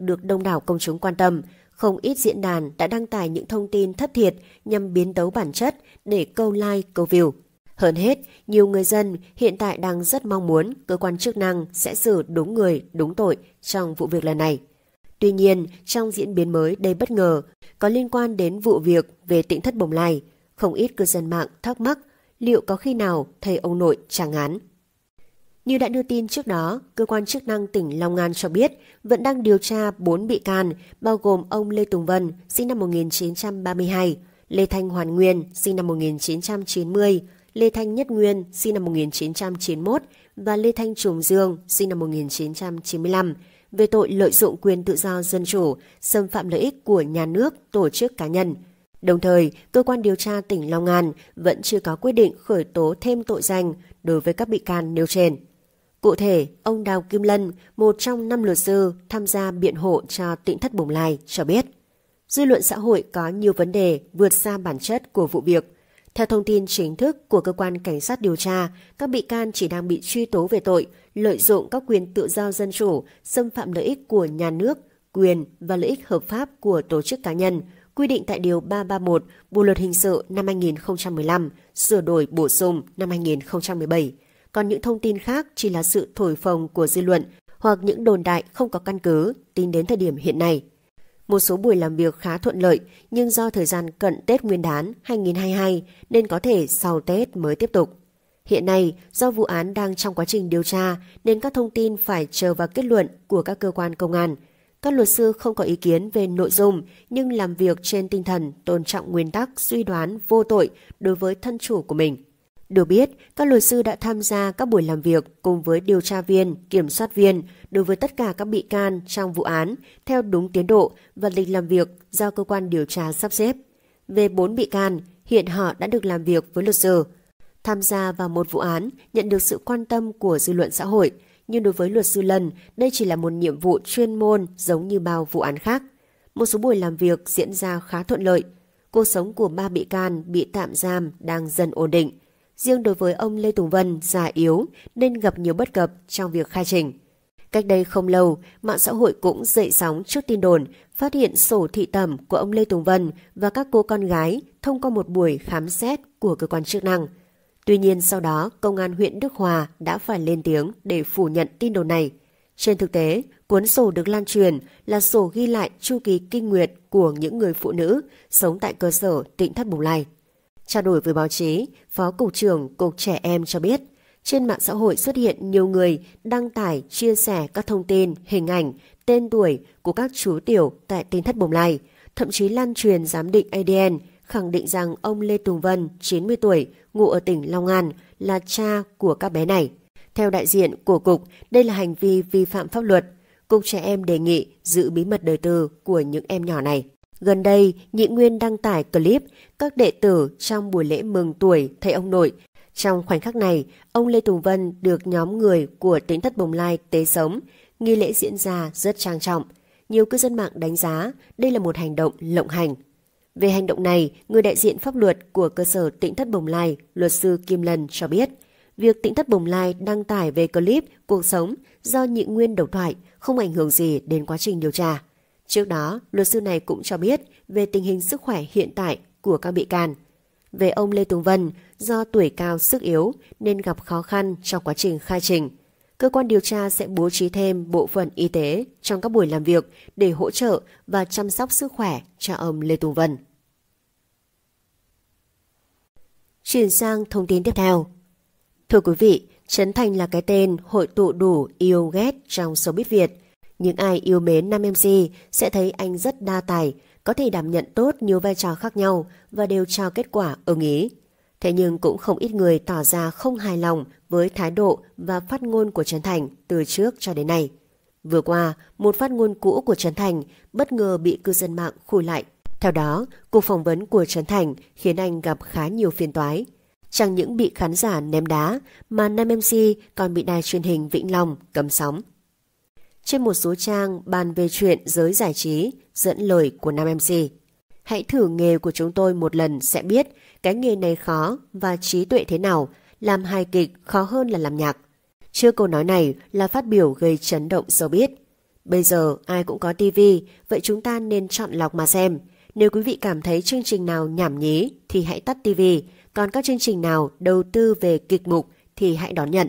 được đông đảo công chúng quan tâm. Không ít diễn đàn đã đăng tải những thông tin thất thiệt nhằm biến tấu bản chất để câu like, câu view. Hơn hết, nhiều người dân hiện tại đang rất mong muốn cơ quan chức năng sẽ xử đúng người, đúng tội trong vụ việc lần này. Tuy nhiên, trong diễn biến mới đầy bất ngờ, có liên quan đến vụ việc về tỉnh thất Bồng Lai, không ít cư dân mạng thắc mắc liệu có khi nào thầy ông nội tràng án như đã đưa tin trước đó, cơ quan chức năng tỉnh Long An cho biết vẫn đang điều tra 4 bị can, bao gồm ông Lê Tùng Vân, sinh năm 1932, Lê Thanh Hoàn Nguyên, sinh năm 1990, Lê Thanh Nhất Nguyên, sinh năm 1991 và Lê Thanh Trùng Dương, sinh năm 1995, về tội lợi dụng quyền tự do dân chủ, xâm phạm lợi ích của nhà nước, tổ chức cá nhân. Đồng thời, cơ quan điều tra tỉnh Long An vẫn chưa có quyết định khởi tố thêm tội danh đối với các bị can nêu trên. Cụ thể, ông Đào Kim Lân, một trong năm luật sư tham gia biện hộ cho tỉnh thất bồng lai, cho biết dư luận xã hội có nhiều vấn đề vượt xa bản chất của vụ việc. Theo thông tin chính thức của cơ quan cảnh sát điều tra, các bị can chỉ đang bị truy tố về tội lợi dụng các quyền tự do dân chủ, xâm phạm lợi ích của nhà nước, quyền và lợi ích hợp pháp của tổ chức cá nhân, quy định tại Điều 331 Bộ Luật Hình sự năm 2015, sửa đổi bổ sung năm 2017 còn những thông tin khác chỉ là sự thổi phồng của dư luận hoặc những đồn đại không có căn cứ tính đến thời điểm hiện nay. Một số buổi làm việc khá thuận lợi, nhưng do thời gian cận Tết Nguyên đán 2022 nên có thể sau Tết mới tiếp tục. Hiện nay, do vụ án đang trong quá trình điều tra nên các thông tin phải chờ vào kết luận của các cơ quan công an. Các luật sư không có ý kiến về nội dung nhưng làm việc trên tinh thần tôn trọng nguyên tắc suy đoán vô tội đối với thân chủ của mình. Được biết, các luật sư đã tham gia các buổi làm việc cùng với điều tra viên, kiểm soát viên đối với tất cả các bị can trong vụ án theo đúng tiến độ và lịch làm việc do cơ quan điều tra sắp xếp. Về 4 bị can, hiện họ đã được làm việc với luật sư. Tham gia vào một vụ án nhận được sự quan tâm của dư luận xã hội, nhưng đối với luật sư Lân, đây chỉ là một nhiệm vụ chuyên môn giống như bao vụ án khác. Một số buổi làm việc diễn ra khá thuận lợi. Cuộc sống của ba bị can bị tạm giam đang dần ổn định Riêng đối với ông Lê Tùng Vân già yếu nên gặp nhiều bất cập trong việc khai trình. Cách đây không lâu, mạng xã hội cũng dậy sóng trước tin đồn phát hiện sổ thị tẩm của ông Lê Tùng Vân và các cô con gái thông qua một buổi khám xét của cơ quan chức năng. Tuy nhiên sau đó, công an huyện Đức Hòa đã phải lên tiếng để phủ nhận tin đồn này. Trên thực tế, cuốn sổ được lan truyền là sổ ghi lại chu kỳ kinh nguyệt của những người phụ nữ sống tại cơ sở tỉnh Thất Bồng Lai. Trao đổi với báo chí, Phó Cục trưởng Cục Trẻ Em cho biết, trên mạng xã hội xuất hiện nhiều người đăng tải, chia sẻ các thông tin, hình ảnh, tên tuổi của các chú tiểu tại tỉnh Thất Bồng Lai, thậm chí lan truyền giám định ADN, khẳng định rằng ông Lê Tùng Vân, 90 tuổi, ngụ ở tỉnh Long An, là cha của các bé này. Theo đại diện của Cục, đây là hành vi vi phạm pháp luật. Cục trẻ em đề nghị giữ bí mật đời tư của những em nhỏ này. Gần đây, Nhị Nguyên đăng tải clip các đệ tử trong buổi lễ mừng tuổi thầy ông nội. Trong khoảnh khắc này, ông Lê Tùng Vân được nhóm người của tính thất bồng lai tế sống. Nghi lễ diễn ra rất trang trọng. Nhiều cư dân mạng đánh giá đây là một hành động lộng hành. Về hành động này, người đại diện pháp luật của cơ sở tỉnh thất bồng lai, luật sư Kim Lân cho biết, việc tỉnh thất bồng lai đăng tải về clip cuộc sống do nhị nguyên đầu thoại không ảnh hưởng gì đến quá trình điều tra. Trước đó, luật sư này cũng cho biết về tình hình sức khỏe hiện tại của các bị can. Về ông Lê Tùng Vân, do tuổi cao sức yếu nên gặp khó khăn trong quá trình khai trình. Cơ quan điều tra sẽ bố trí thêm bộ phận y tế trong các buổi làm việc để hỗ trợ và chăm sóc sức khỏe cho ông Lê Tùng Vân. Chuyển sang thông tin tiếp theo. Thưa quý vị, Trấn Thành là cái tên hội tụ đủ yêu ghét trong showbiz Việt – những ai yêu mến nam MC sẽ thấy anh rất đa tài, có thể đảm nhận tốt nhiều vai trò khác nhau và đều cho kết quả ưng ý. Thế nhưng cũng không ít người tỏ ra không hài lòng với thái độ và phát ngôn của Trần Thành từ trước cho đến nay. Vừa qua, một phát ngôn cũ của Trần Thành bất ngờ bị cư dân mạng khui lại. Theo đó, cuộc phỏng vấn của Trần Thành khiến anh gặp khá nhiều phiền toái. Chẳng những bị khán giả ném đá, mà nam MC còn bị đài truyền hình Vĩnh Long cầm sóng. Trên một số trang bàn về chuyện giới giải trí, dẫn lời của nam MC. Hãy thử nghề của chúng tôi một lần sẽ biết cái nghề này khó và trí tuệ thế nào, làm hài kịch khó hơn là làm nhạc. Chưa câu nói này là phát biểu gây chấn động sâu biết. Bây giờ ai cũng có tivi, vậy chúng ta nên chọn lọc mà xem. Nếu quý vị cảm thấy chương trình nào nhảm nhí thì hãy tắt tivi, còn các chương trình nào đầu tư về kịch mục thì hãy đón nhận.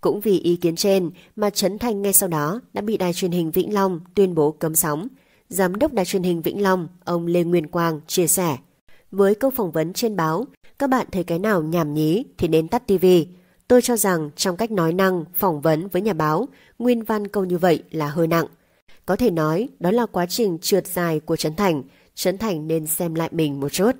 Cũng vì ý kiến trên mà Trấn Thành ngay sau đó đã bị đài truyền hình Vĩnh Long tuyên bố cấm sóng. Giám đốc đài truyền hình Vĩnh Long, ông Lê Nguyên Quang chia sẻ. Với câu phỏng vấn trên báo, các bạn thấy cái nào nhảm nhí thì nên tắt TV. Tôi cho rằng trong cách nói năng, phỏng vấn với nhà báo, nguyên văn câu như vậy là hơi nặng. Có thể nói đó là quá trình trượt dài của Trấn Thành, Trấn Thành nên xem lại mình một chút.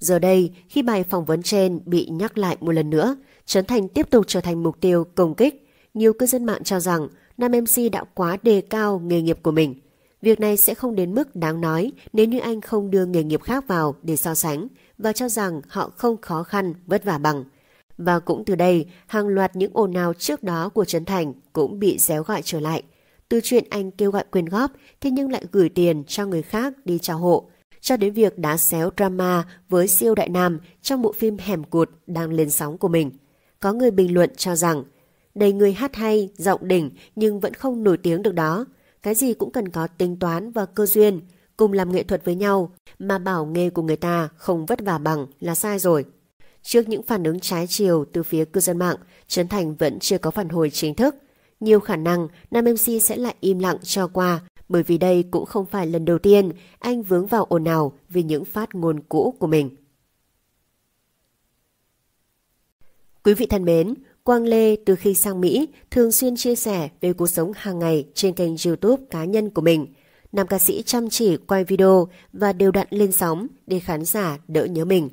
Giờ đây, khi bài phỏng vấn trên bị nhắc lại một lần nữa, Trấn Thành tiếp tục trở thành mục tiêu công kích. Nhiều cư dân mạng cho rằng nam MC đã quá đề cao nghề nghiệp của mình. Việc này sẽ không đến mức đáng nói nếu như anh không đưa nghề nghiệp khác vào để so sánh và cho rằng họ không khó khăn, vất vả bằng. Và cũng từ đây, hàng loạt những ồn ào trước đó của Trấn Thành cũng bị réo gọi trở lại. Từ chuyện anh kêu gọi quyên góp, thế nhưng lại gửi tiền cho người khác đi trao hộ cho đến việc đá xéo drama với siêu đại nam trong bộ phim Hẻm Cụt đang lên sóng của mình. Có người bình luận cho rằng, đầy người hát hay, giọng đỉnh nhưng vẫn không nổi tiếng được đó. Cái gì cũng cần có tính toán và cơ duyên, cùng làm nghệ thuật với nhau mà bảo nghề của người ta không vất vả bằng là sai rồi. Trước những phản ứng trái chiều từ phía cư dân mạng, Trấn Thành vẫn chưa có phản hồi chính thức. Nhiều khả năng nam MC sẽ lại im lặng cho qua bởi vì đây cũng không phải lần đầu tiên anh vướng vào ồn ào vì những phát ngôn cũ của mình. Quý vị thân mến, Quang Lê từ khi sang Mỹ thường xuyên chia sẻ về cuộc sống hàng ngày trên kênh youtube cá nhân của mình. Nam ca sĩ chăm chỉ quay video và đều đặn lên sóng để khán giả đỡ nhớ mình.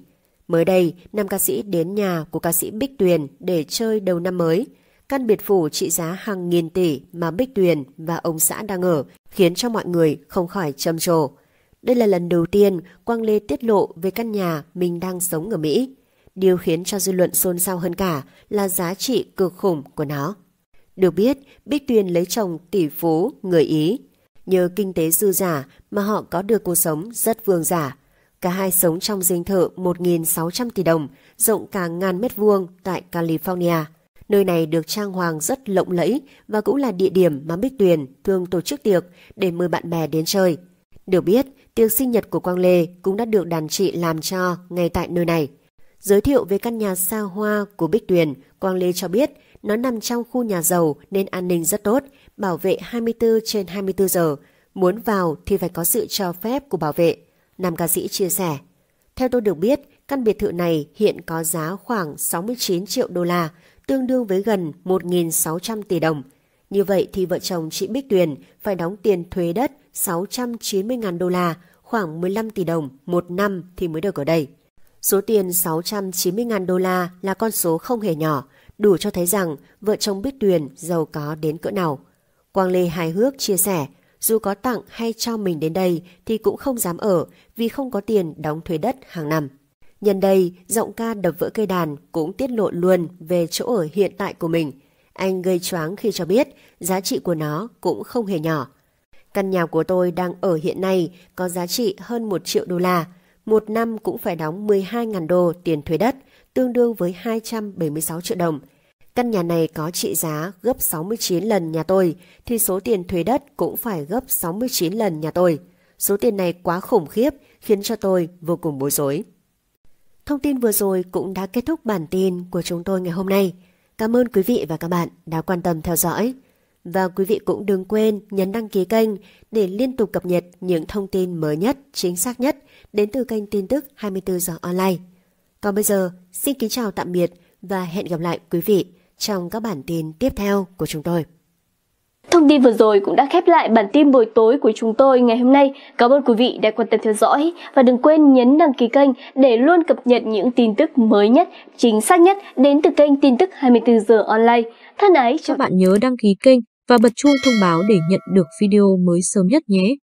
Mới đây, nam ca sĩ đến nhà của ca sĩ Bích Tuyền để chơi đầu năm mới – căn biệt phủ trị giá hàng nghìn tỷ mà Bích Tuyền và ông xã đang ở khiến cho mọi người không khỏi trầm trồ. Đây là lần đầu tiên Quang Lê tiết lộ về căn nhà mình đang sống ở Mỹ. Điều khiến cho dư luận xôn xao hơn cả là giá trị cực khủng của nó. Được biết, Bích Tuyền lấy chồng tỷ phú người Ý. Nhờ kinh tế dư giả mà họ có được cuộc sống rất vương giả. Cả hai sống trong dinh thự 1.600 tỷ đồng, rộng cả ngàn mét vuông tại California. Nơi này được trang hoàng rất lộng lẫy và cũng là địa điểm mà Bích Tuyền thường tổ chức tiệc để mời bạn bè đến chơi. Được biết, tiệc sinh nhật của Quang Lê cũng đã được đàn chị làm cho ngay tại nơi này. Giới thiệu về căn nhà xa hoa của Bích Tuyền, Quang Lê cho biết nó nằm trong khu nhà giàu nên an ninh rất tốt, bảo vệ 24 trên 24 giờ. Muốn vào thì phải có sự cho phép của bảo vệ. Nam ca sĩ chia sẻ. Theo tôi được biết, căn biệt thự này hiện có giá khoảng 69 triệu đô la, tương đương với gần 1.600 tỷ đồng. Như vậy thì vợ chồng chị Bích Tuyền phải đóng tiền thuế đất 690.000 đô la, khoảng 15 tỷ đồng một năm thì mới được ở đây. Số tiền 690.000 đô la là con số không hề nhỏ, đủ cho thấy rằng vợ chồng Bích Tuyền giàu có đến cỡ nào. Quang Lê hài hước chia sẻ, dù có tặng hay cho mình đến đây thì cũng không dám ở vì không có tiền đóng thuế đất hàng năm. Nhân đây, giọng ca đập vỡ cây đàn cũng tiết lộ luôn về chỗ ở hiện tại của mình. Anh gây choáng khi cho biết giá trị của nó cũng không hề nhỏ. Căn nhà của tôi đang ở hiện nay có giá trị hơn 1 triệu đô la. Một năm cũng phải đóng 12.000 đô tiền thuế đất, tương đương với 276 triệu đồng. Căn nhà này có trị giá gấp 69 lần nhà tôi, thì số tiền thuế đất cũng phải gấp 69 lần nhà tôi. Số tiền này quá khủng khiếp, khiến cho tôi vô cùng bối rối. Thông tin vừa rồi cũng đã kết thúc bản tin của chúng tôi ngày hôm nay. Cảm ơn quý vị và các bạn đã quan tâm theo dõi. Và quý vị cũng đừng quên nhấn đăng ký kênh để liên tục cập nhật những thông tin mới nhất, chính xác nhất đến từ kênh tin tức 24 giờ online. Còn bây giờ, xin kính chào tạm biệt và hẹn gặp lại quý vị trong các bản tin tiếp theo của chúng tôi. Thông tin vừa rồi cũng đã khép lại bản tin buổi tối của chúng tôi ngày hôm nay. Cảm ơn quý vị đã quan tâm theo dõi và đừng quên nhấn đăng ký kênh để luôn cập nhật những tin tức mới nhất, chính xác nhất đến từ kênh tin tức 24 giờ online. Thân ái cho các bạn nhớ đăng ký kênh và bật chuông thông báo để nhận được video mới sớm nhất nhé.